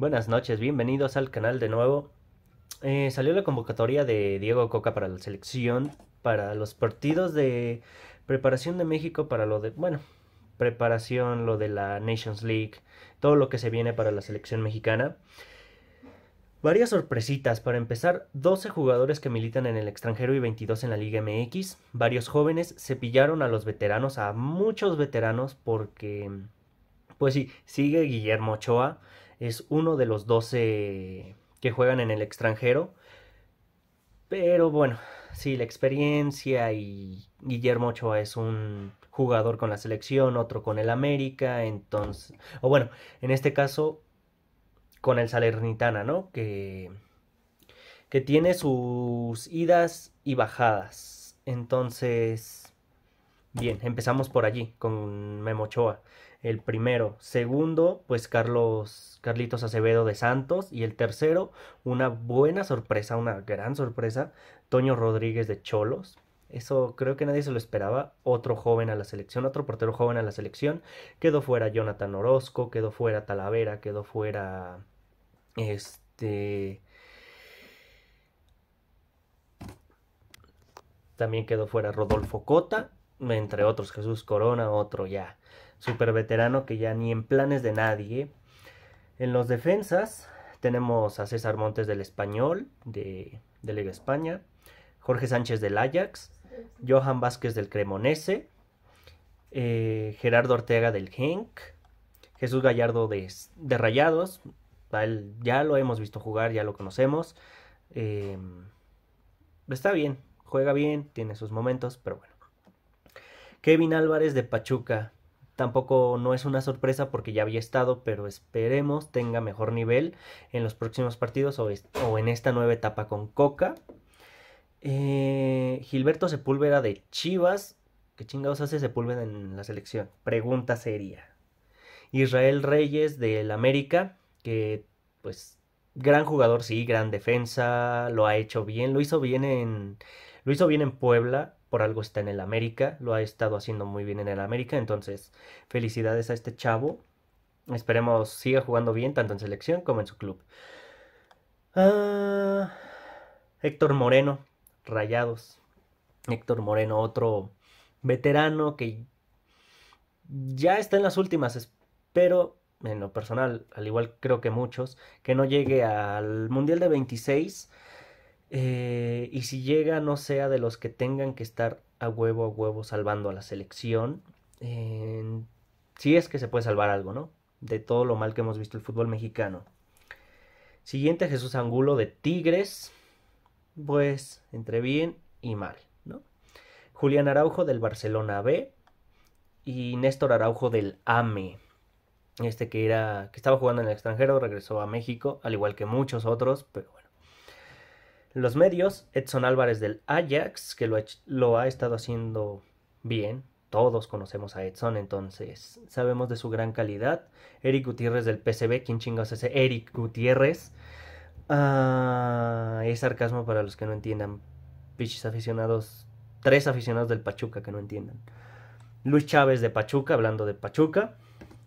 Buenas noches, bienvenidos al canal de nuevo. Eh, salió la convocatoria de Diego Coca para la selección, para los partidos de preparación de México, para lo de, bueno, preparación, lo de la Nations League, todo lo que se viene para la selección mexicana. Varias sorpresitas. Para empezar, 12 jugadores que militan en el extranjero y 22 en la Liga MX. Varios jóvenes cepillaron a los veteranos, a muchos veteranos, porque, pues sí, sigue Guillermo Ochoa es uno de los 12 que juegan en el extranjero. Pero bueno, sí, la experiencia y Guillermo Ochoa es un jugador con la selección, otro con el América, entonces, o bueno, en este caso con el Salernitana, ¿no? Que, que tiene sus idas y bajadas. Entonces, bien, empezamos por allí, con Memo Ochoa el primero. Segundo, pues Carlos Carlitos Acevedo de Santos. Y el tercero, una buena sorpresa, una gran sorpresa, Toño Rodríguez de Cholos. Eso creo que nadie se lo esperaba. Otro joven a la selección, otro portero joven a la selección. Quedó fuera Jonathan Orozco, quedó fuera Talavera, quedó fuera. Este. También quedó fuera Rodolfo Cota, entre otros Jesús Corona, otro ya super veterano que ya ni en planes de nadie. En los defensas tenemos a César Montes del Español, de, Liga España, Jorge Sánchez del Ajax, Johan Vázquez del Cremonese, eh, Gerardo Ortega del Genk, Jesús Gallardo de, Rayados, ya lo hemos visto jugar, ya lo conocemos. Em, está bien, juega bien, tiene sus momentos, pero bueno. Kevin Álvarez de Pachuca, Tampoco no es una sorpresa porque ya había estado, pero esperemos tenga mejor nivel en los próximos partidos o, en esta nueva etapa con Coca. Eh, Gilberto Sepúlveda de Chivas. ¿Qué chingados hace Sepúlveda en la selección? Pregunta seria. Israel Reyes del América, que pues gran jugador, sí, gran defensa, lo ha hecho bien, lo hizo bien en lo hizo bien en Puebla, por algo está en el América, lo ha estado haciendo muy bien en el América, entonces felicidades a este chavo. Esperemos siga jugando bien tanto en selección como en su club. Ah, Héctor Moreno, Rayados. Héctor Moreno, otro veterano que ya está en las últimas, Pero, en lo personal, al igual creo que muchos, que no llegue al Mundial de 26 eh, y si llega, no sea de los que tengan que estar a huevo a huevo salvando a la selección. si es que se puede salvar algo, ¿no? De todo lo mal que hemos visto el fútbol mexicano. Siguiente, Jesús Angulo de Tigres. Pues entre bien y mal, ¿no? Julián Araujo del Barcelona B. Y Néstor Araujo del AME. Este que era. que estaba jugando en el extranjero, regresó a México, al igual que muchos otros, pero los medios, Edson Álvarez del Ajax, que lo ha, estado haciendo bien, todos conocemos a Edson, entonces sabemos de su gran calidad. Eric Gutiérrez del PCB, ¿quién chingados ese? Eric Gutiérrez. Ah, es sarcasmo para los que no entiendan. Pichis aficionados, tres aficionados del Pachuca que no entiendan. Luis Chávez de Pachuca, hablando de Pachuca.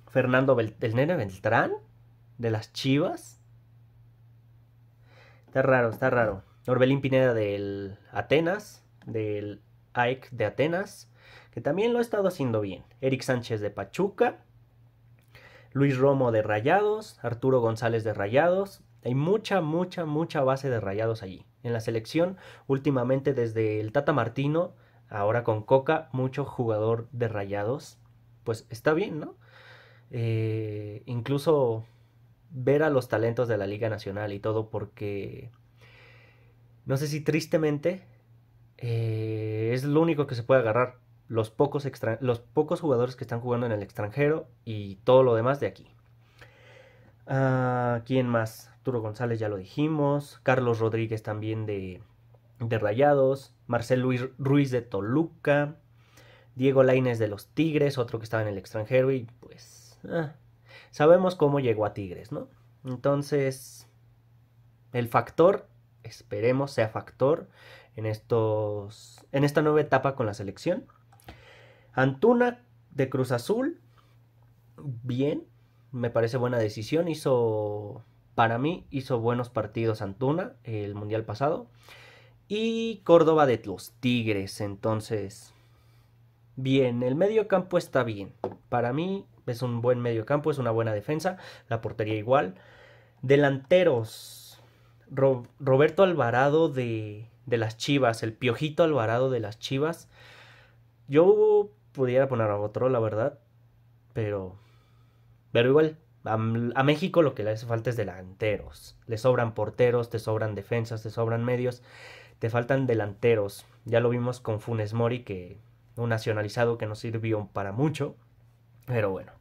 Fernando el Nene Beltrán, de las Chivas. Está raro, está raro. Orbelín Pineda del Atenas, del AEC de Atenas, que también lo ha estado haciendo bien. Eric Sánchez de Pachuca, Luis Romo de Rayados, Arturo González de Rayados. Hay mucha, mucha, mucha base de Rayados allí. En la selección, últimamente desde el Tata Martino, ahora con Coca, mucho jugador de Rayados. Pues está bien, ¿no? Eh, incluso ver a los talentos de la Liga Nacional y todo porque no sé si tristemente eh, es lo único que se puede agarrar. Los pocos, los pocos jugadores que están jugando en el extranjero y todo lo demás de aquí. Ah, ¿Quién más? Arturo González ya lo dijimos. Carlos Rodríguez también de, de Rayados. Marcel Ruiz de Toluca. Diego Laines de los Tigres, otro que estaba en el extranjero y pues ah, sabemos cómo llegó a Tigres, ¿no? Entonces, el factor esperemos sea factor en, estos, en esta nueva etapa con la selección. Antuna de Cruz Azul, bien, me parece buena decisión, hizo, para mí, hizo buenos partidos Antuna el Mundial pasado. Y Córdoba de los Tigres, entonces, bien, el medio campo está bien. Para mí es un buen medio campo, es una buena defensa, la portería igual. Delanteros, Roberto Alvarado de, de las Chivas, el Piojito Alvarado de las Chivas. Yo pudiera poner a otro, la verdad, pero, pero igual, a, México lo que le hace falta es delanteros. Le sobran porteros, te sobran defensas, te sobran medios, te faltan delanteros. Ya lo vimos con Funes Mori, que un nacionalizado que no sirvió para mucho, pero bueno.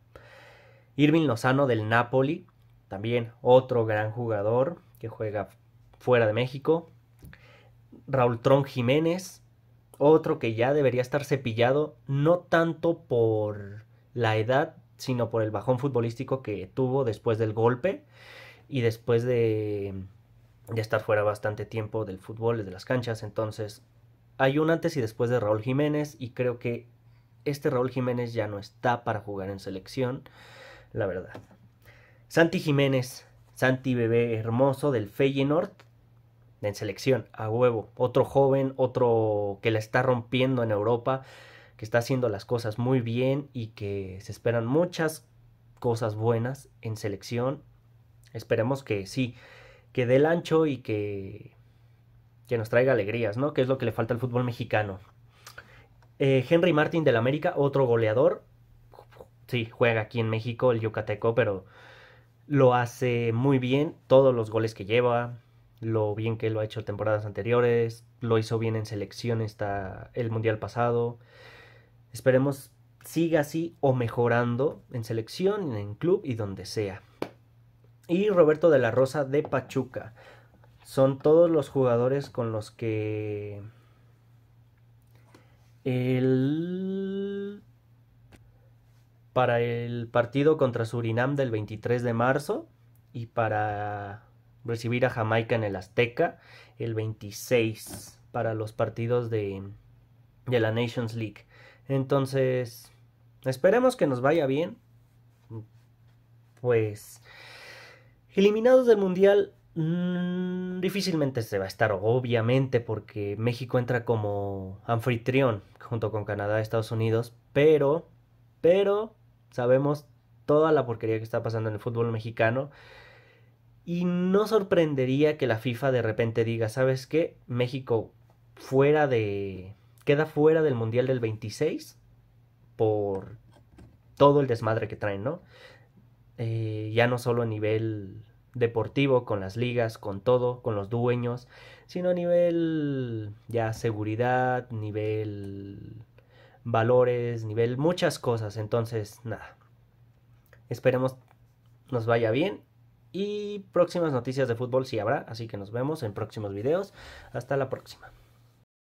Irvin Lozano del Napoli, también otro gran jugador que juega fuera de México. Raúl Tron Jiménez, otro que ya debería estar cepillado, no tanto por la edad, sino por el bajón futbolístico que tuvo después del golpe y después de, estar fuera bastante tiempo del fútbol, de las canchas. Entonces, hay un antes y después de Raúl Jiménez y creo que este Raúl Jiménez ya no está para jugar en selección, la verdad. Santi Jiménez, Santi Bebé Hermoso del Feyenoord, en selección, a huevo. Otro joven, otro que la está rompiendo en Europa, que está haciendo las cosas muy bien y que se esperan muchas cosas buenas en selección. Esperemos que sí, que dé el ancho y que, que nos traiga alegrías, ¿no? Que es lo que le falta al fútbol mexicano. Eh, Henry Martin del América, otro goleador. Sí, juega aquí en México, el Yucateco, pero lo hace muy bien. Todos los goles que lleva, lo bien que lo ha hecho temporadas anteriores, lo hizo bien en selección el Mundial pasado. Esperemos siga así o mejorando en selección, en club y donde sea. Y Roberto de la Rosa de Pachuca. Son todos los jugadores con los que el... para el partido contra Surinam del 23 de marzo y para recibir a Jamaica en el Azteca el 26 para los partidos de, de la Nations League. Entonces, esperemos que nos vaya bien. Pues, eliminados del Mundial mm, difícilmente se va a estar, obviamente, porque México entra como anfitrión junto con Canadá, Estados Unidos, pero, pero, sabemos toda la porquería que está pasando en el fútbol mexicano. Y no sorprendería que la FIFA de repente diga, ¿sabes qué? México fuera de... queda fuera del Mundial del 26 por todo el desmadre que traen, ¿no? Eh, ya no solo a nivel deportivo, con las ligas, con todo, con los dueños, sino a nivel ya seguridad, nivel valores, nivel muchas cosas. Entonces, nada. Esperemos nos vaya bien y próximas noticias de fútbol si sí habrá, así que nos vemos en próximos videos. Hasta la próxima.